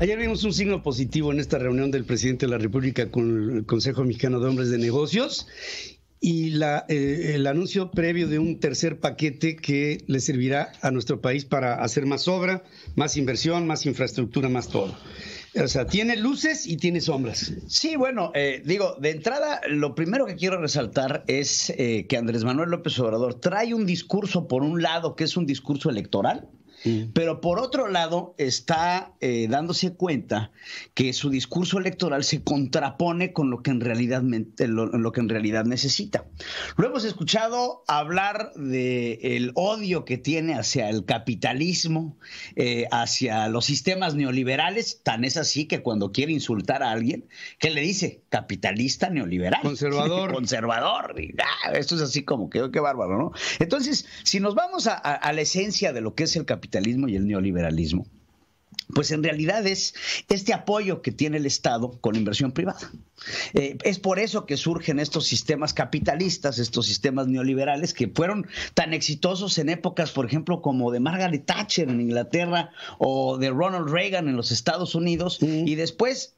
Ayer vimos un signo positivo en esta reunión del presidente de la República con el Consejo Mexicano de Hombres de Negocios y eh, el anuncio previo de un tercer paquete que le servirá a nuestro país para hacer más obra, más inversión, más infraestructura, más todo. O sea, tiene luces y tiene sombras. Sí, bueno, eh, digo, de entrada, lo primero que quiero resaltar es eh, que Andrés Manuel López Obrador trae un discurso, por un lado, que es un discurso electoral, Mm. Pero por otro lado, está eh, dándose cuenta que su discurso electoral se contrapone con lo que en realidad, eh, lo, que en realidad necesita. Lo hemos escuchado hablar del odio que tiene hacia el capitalismo, eh, hacia los sistemas neoliberales. Tan es así que cuando quiere insultar a alguien, ¿qué le dice? Capitalista neoliberal. Conservador. Conservador. Ah, esto es así como que, oh, qué bárbaro, ¿no? Entonces, si nos vamos a la esencia de lo que es el capitalismo, y el neoliberalismo, pues en realidad es este apoyo que tiene el Estado con inversión privada. Eh, es por eso que surgen estos sistemas capitalistas, estos sistemas neoliberales que fueron tan exitosos en épocas, por ejemplo, como de Margaret Thatcher en Inglaterra o de Ronald Reagan en los Estados Unidos, y después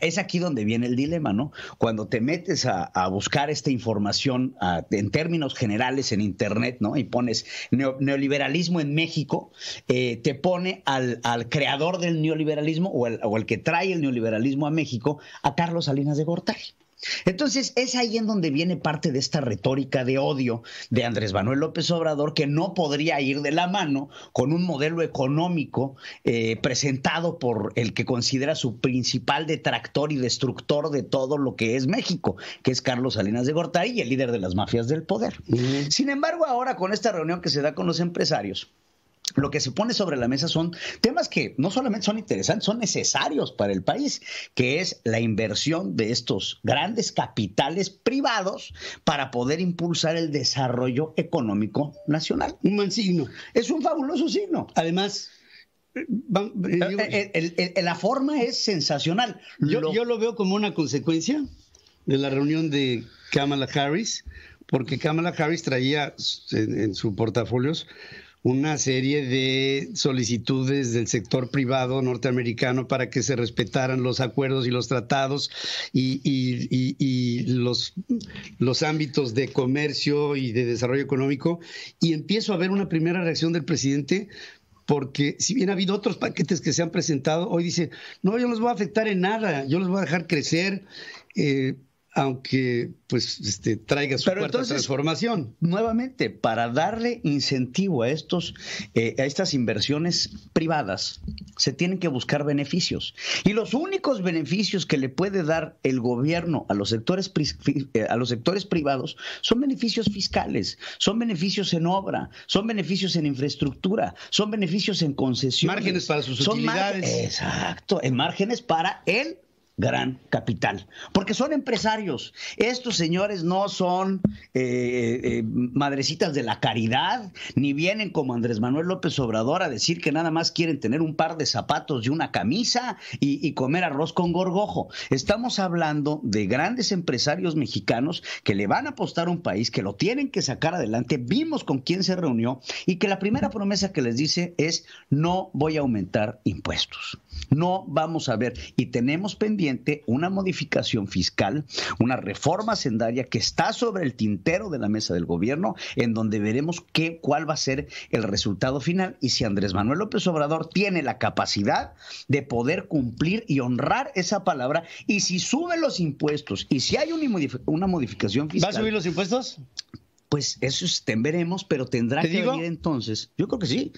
es aquí donde viene el dilema, ¿no? Cuando te metes a, buscar esta información en términos generales en Internet, ¿no? Y pones neoliberalismo en México, eh, te pone al, creador del neoliberalismo o al que trae el neoliberalismo a México, a Carlos Salinas de Gortari. Entonces, es ahí en donde viene parte de esta retórica de odio de Andrés Manuel López Obrador, que no podría ir de la mano con un modelo económico eh, presentado por el que considera su principal detractor y destructor de todo lo que es México, que es Carlos Salinas de Gortari, el líder de las mafias del poder. Sin embargo, ahora con esta reunión que se da con los empresarios, lo que se pone sobre la mesa son temas que no solamente son interesantes, son necesarios para el país, que es la inversión de estos grandes capitales privados para poder impulsar el desarrollo económico nacional. Un buen signo. Es un fabuloso signo. Además, eh, eh, eh, la forma es sensacional. Yo lo... veo como una consecuencia de la reunión de Kamala Harris, porque Kamala Harris traía en, en sus portafolios una serie de solicitudes del sector privado norteamericano para que se respetaran los acuerdos y los tratados y, los, los ámbitos de comercio y de desarrollo económico. Y empiezo a ver una primera reacción del presidente porque si bien ha habido otros paquetes que se han presentado, hoy dice, no, yo no los voy a afectar en nada, yo los voy a dejar crecer. Eh, aunque pues este, traiga su cuarta transformación. Nuevamente, para darle incentivo a estos, eh, a estas inversiones privadas, se tienen que buscar beneficios. Y los únicos beneficios que le puede dar el gobierno a los sectores, eh, a los sectores privados son beneficios fiscales, son beneficios en obra, son beneficios en infraestructura, son beneficios en concesiones. Márgenes para sus utilidades. exacto, en márgenes para el gran capital, porque son empresarios. Estos señores no son eh, eh, eh, madrecitas de la caridad, ni vienen como Andrés Manuel López Obrador a decir que nada más quieren tener un par de zapatos y una camisa y, y comer arroz con gorgojo. Estamos hablando de grandes empresarios mexicanos que le van a apostar a un país, que lo tienen que sacar adelante. Vimos con quién se reunió y que la primera promesa que les dice es no voy a aumentar impuestos, no vamos a ver y tenemos pendiente una modificación fiscal, una reforma sendaria que está sobre el tintero de la mesa del gobierno, en donde veremos qué, cuál va a ser el resultado final y si Andrés Manuel López Obrador tiene la capacidad de poder cumplir y honrar esa palabra y si suben los impuestos y si hay una, modificación fiscal. ¿Va a subir los impuestos? Pues eso veremos, pero tendrá que venir entonces. Yo creo que sí.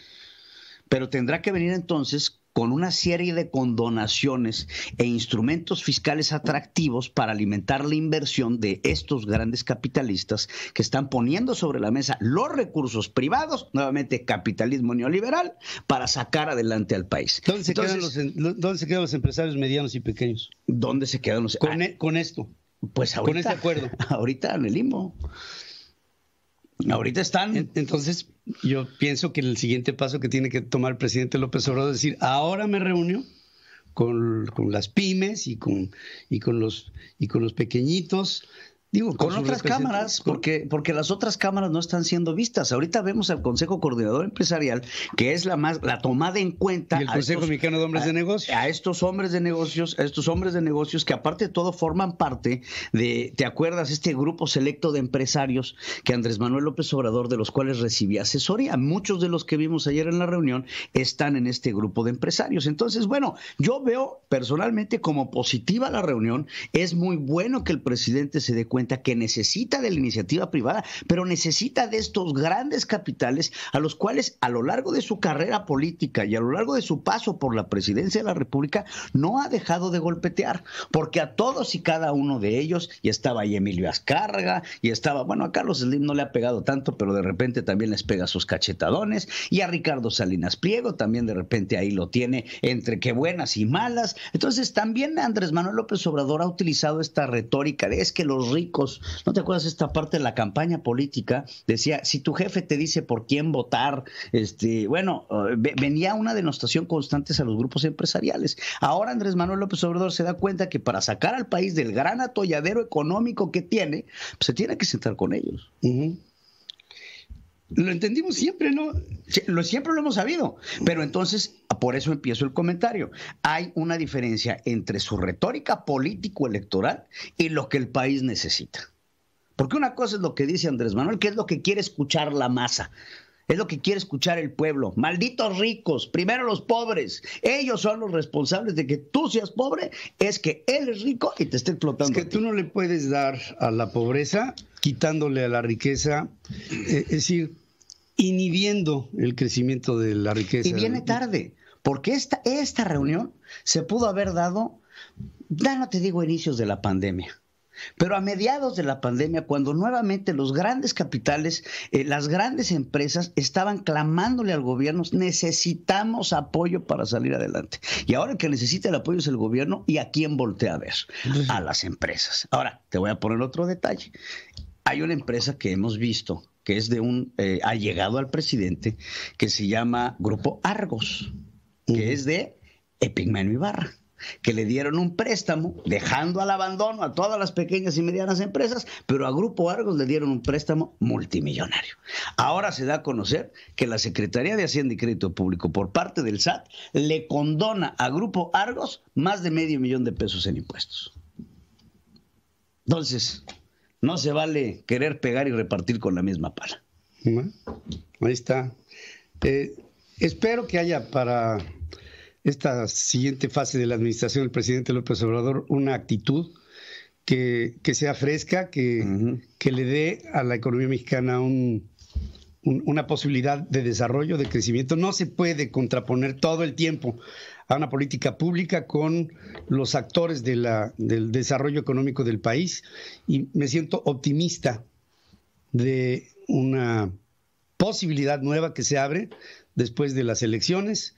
Pero tendrá que venir entonces con una serie de condonaciones e instrumentos fiscales atractivos para alimentar la inversión de estos grandes capitalistas que están poniendo sobre la mesa los recursos privados, nuevamente capitalismo neoliberal, para sacar adelante al país. ¿Dónde se, quedan, los, empresarios medianos y pequeños? ¿Dónde se quedan los... Con, ah. e-, con esto. Pues ahorita, con este acuerdo. Ahorita en el limbo. Ahorita están. Entonces, yo pienso que el siguiente paso que tiene que tomar el presidente López Obrador es decir, ahora me reúno con, con las pymes y con, y, con los, y con los pequeñitos con, otras cámaras, porque, porque las otras cámaras no están siendo vistas. Ahorita vemos al Consejo Coordinador Empresarial, que es la más la tomada en cuenta. el Consejo Mexicano de Hombres de Negocios. A estos hombres de negocios, a estos hombres de negocios que aparte de todo forman parte de, ¿te acuerdas? Este grupo selecto de empresarios que Andrés Manuel López Obrador, de los cuales recibí asesoría. Muchos de los que vimos ayer en la reunión están en este grupo de empresarios. Entonces, bueno, yo veo personalmente como positiva la reunión. Es muy bueno que el presidente se dé cuenta que necesita de la iniciativa privada, pero necesita de estos grandes capitales a los cuales a lo largo de su carrera política y a lo largo de su paso por la presidencia de la República no ha dejado de golpetear, porque a todos y cada uno de ellos, y estaba ahí Emilio Azcárraga, y estaba, bueno, a Carlos Slim no le ha pegado tanto, pero de repente también les pega sus cachetadones, y a Ricardo Salinas Pliego también de repente ahí lo tiene entre que buenas y malas. Entonces también Andrés Manuel López Obrador ha utilizado esta retórica de es que los ricos ¿No te acuerdas esta parte de la campaña política? Decía, si tu jefe te dice por quién votar, este, bueno, eh, venía una denostación constante a los grupos empresariales. Ahora Andrés Manuel López Obrador se da cuenta que para sacar al país del gran atolladero económico que tiene, pues, se tiene que sentar con ellos. Lo entendimos siempre, ¿no? Lo, siempre lo hemos sabido. Pero entonces, por eso empiezo el comentario. Hay una diferencia entre su retórica político-electoral y lo que el país necesita. Porque una cosa es lo que dice Andrés Manuel, que es lo que quiere escuchar la masa. Es lo que quiere escuchar el pueblo. Malditos ricos, primero los pobres. Ellos son los responsables de que tú seas pobre, es que él es rico y te esté explotando. Es que tú no le puedes dar a la pobreza quitándole a la riqueza, eh, es decir, inhibiendo el crecimiento de la riqueza. Y viene tarde, porque esta, esta reunión se pudo haber dado, ya no te digo inicios de la pandemia, pero a mediados de la pandemia, cuando nuevamente los grandes capitales, eh, las grandes empresas estaban clamándole al gobierno, necesitamos apoyo para salir adelante. Y ahora el que necesita el apoyo es el gobierno y a quién voltea a ver, a las empresas. Ahora, te voy a poner otro detalle. Hay una empresa que hemos visto que es de un eh, llegado al presidente que se llama Grupo Argos, que es de Epigmenio Ibarra que le dieron un préstamo, dejando al abandono a todas las pequeñas y medianas empresas, pero a Grupo Argos le dieron un préstamo multimillonario. Ahora se da a conocer que la Secretaría de Hacienda y Crédito Público, por parte del SAT, le condona a Grupo Argos más de medio millón de pesos en impuestos. Entonces, no se vale querer pegar y repartir con la misma pala. Ahí está. Eh, espero que haya para esta siguiente fase de la administración del presidente López Obrador una actitud que, que sea fresca, que, le dé a la economía mexicana una posibilidad de desarrollo, de crecimiento. No se puede contraponer todo el tiempo a una política pública con los actores de del desarrollo económico del país y me siento optimista de una posibilidad nueva que se abre después de las elecciones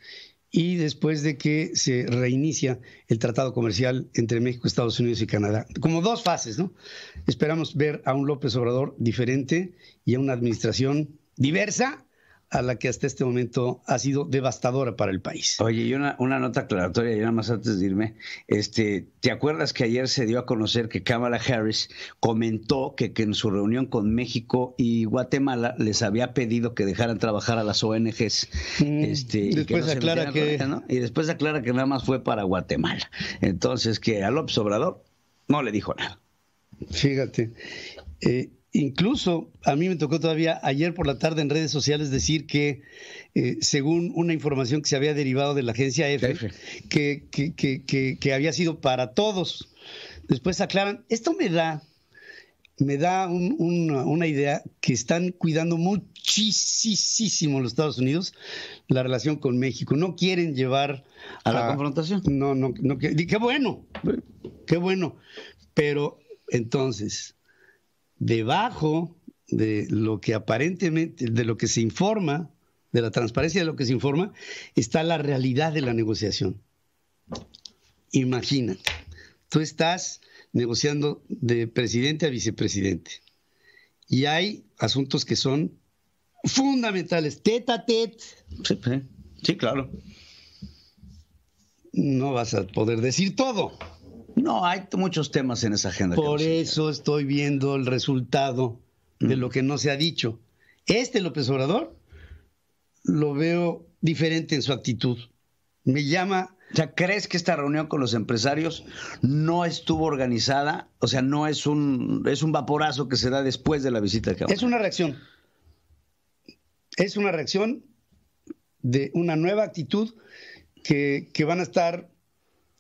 y después de que se reinicia el tratado comercial entre México, Estados Unidos y Canadá. Como dos fases, ¿no? Esperamos ver a un López Obrador diferente y a una administración diversa, a la que hasta este momento ha sido devastadora para el país. Oye, y una, nota aclaratoria, y nada más antes de irme, este, ¿te acuerdas que ayer se dio a conocer que Kamala Harris comentó que, en su reunión con México y Guatemala les había pedido que dejaran trabajar a las ONGs? Mm, este, y Y después aclara que nada más fue para Guatemala. Entonces, que a López Obrador no le dijo nada. Fíjate. Eh, Incluso a mí me tocó todavía ayer por la tarde en redes sociales decir que, eh, según una información que se había derivado de la agencia F, que, había sido para todos. Después aclaran, esto me da, me da una idea que están cuidando muchísimo los Estados Unidos la relación con México. No quieren llevar a, a la confrontación. No, no, no. Qué bueno, qué bueno. Pero entonces, debajo de lo que aparentemente, de lo que se informa, de la transparencia de lo que se informa, está la realidad de la negociación. Imagínate, tú estás negociando de presidente a vicepresidente y hay asuntos que son fundamentales, teta tet. sí claro. No vas a poder decir todo. No, hay muchos temas en esa agenda. Por eso estoy viendo el resultado de lo mm. que no se ha dicho. Este López Obrador lo veo diferente en su actitud. Me llama... O sea, ¿crees que esta reunión con los empresarios no estuvo organizada? O sea, no es un, es un vaporazo que se da después de la visita Es una reacción. Es una reacción de una nueva actitud que, que van a estar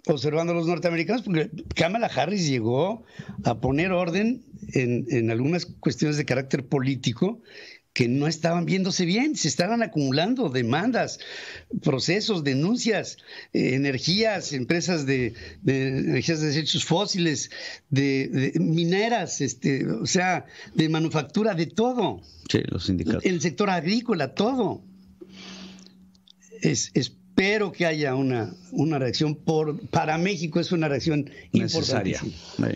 observando a los norteamericanos, porque Kamala Harris llegó a poner orden en, algunas cuestiones de carácter político que no estaban viéndose bien, se estaban acumulando demandas, procesos, denuncias, eh, energías, empresas de, de, energías de desechos fósiles, de, mineras, este, o sea, de manufactura, de todo. Sí, los sindicatos. El sector agrícola, todo. Es, es pero que haya una, una reacción por para México es una reacción necesaria.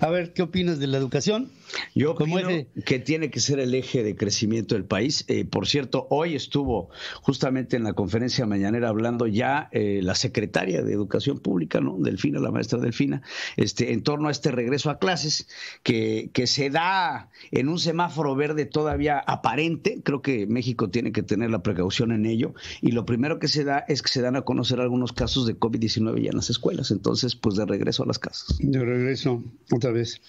A ver, ¿qué opinas de la educación? Yo opino que tiene que ser el eje de crecimiento del país. Eh, por cierto, hoy estuvo justamente en la conferencia mañanera hablando ya eh, la secretaria de Educación Pública, ¿no? Delfina, la maestra Delfina, este, en torno a este regreso a clases que, que se da en un semáforo verde todavía aparente. Creo que México tiene que tener la precaución en ello. Y lo primero que se da es que se dan a conocer algunos casos de COVID-19 ya en las escuelas. Entonces, pues de regreso a las casas. De regreso, otra vez.